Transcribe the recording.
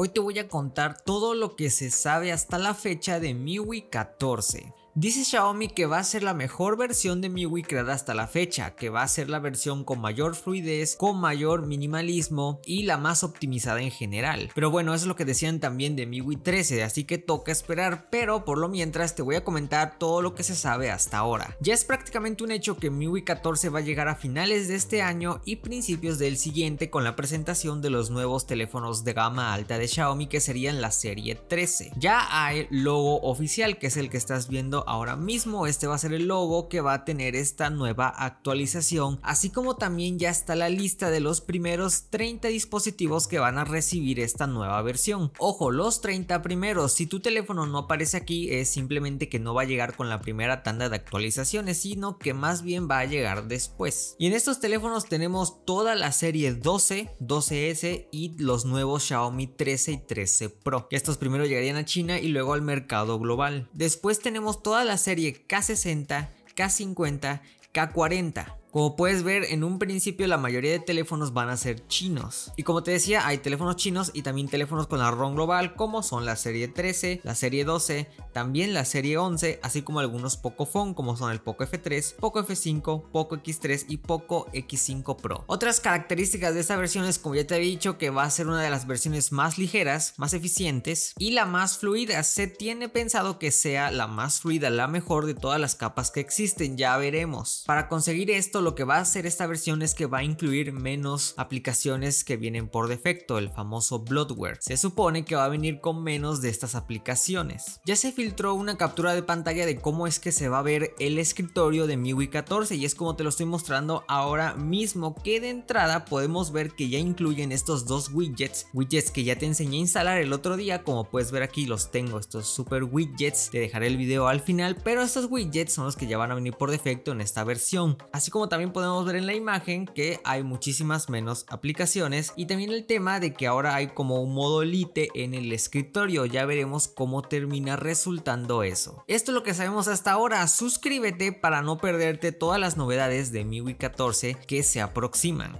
Hoy te voy a contar todo lo que se sabe hasta la fecha de MIUI 14. Dice Xiaomi que va a ser la mejor versión de MIUI creada hasta la fecha, que va a ser la versión con mayor fluidez, con mayor minimalismo y la más optimizada en general. Pero bueno, es lo que decían también de MIUI 13, así que toca esperar, pero por lo mientras te voy a comentar todo lo que se sabe hasta ahora. Ya es prácticamente un hecho que MIUI 14 va a llegar a finales de este año y principios del siguiente con la presentación de los nuevos teléfonos de gama alta de Xiaomi que serían la serie 13. Ya hay logo oficial que es el que estás viendo ahora mismo. Este va a ser el logo que va a tener esta nueva actualización, así como también ya está la lista de los primeros 30 dispositivos que van a recibir esta nueva versión. Ojo, los 30 primeros, si tu teléfono no aparece aquí es simplemente que no va a llegar con la primera tanda de actualizaciones, sino que más bien va a llegar después. Y en estos teléfonos tenemos toda la serie 12, 12S y los nuevos Xiaomi 13 y 13 Pro, estos primero llegarían a China y luego al mercado global. Después tenemos toda la serie K60, K50, K40. Como puedes ver, en un principio la mayoría de teléfonos van a ser chinos. Y como te decía, hay teléfonos chinos y también teléfonos con la ROM global, como son la serie 13, la serie 12, también la serie 11, así como algunos poco Phone, como son el Poco F3, Poco F5, Poco X3 y Poco X5 Pro. Otras características de esta versión es, como ya te he dicho, que va a ser una de las versiones más ligeras, más eficientes y la más fluida. Se tiene pensado que sea la más fluida, la mejor de todas las capas que existen, ya veremos. Para conseguir esto, lo que va a hacer esta versión es que va a incluir menos aplicaciones que vienen por defecto, el famoso bloatware. Se supone que va a venir con menos de estas aplicaciones. Ya se filtró una captura de pantalla de cómo es que se va a ver el escritorio de MIUI 14 y es como te lo estoy mostrando ahora mismo que de entrada podemos ver que ya incluyen estos dos widgets, widgets que ya te enseñé a instalar el otro día, como puedes ver aquí los tengo, estos super widgets, te dejaré el video al final, pero estos widgets son los que ya van a venir por defecto en esta versión. Así como también podemos ver en la imagen que hay muchísimas menos aplicaciones y también el tema de que ahora hay como un modo lite en el escritorio, ya veremos cómo termina resultando eso. Esto es lo que sabemos hasta ahora, suscríbete para no perderte todas las novedades de MIUI 14 que se aproximan.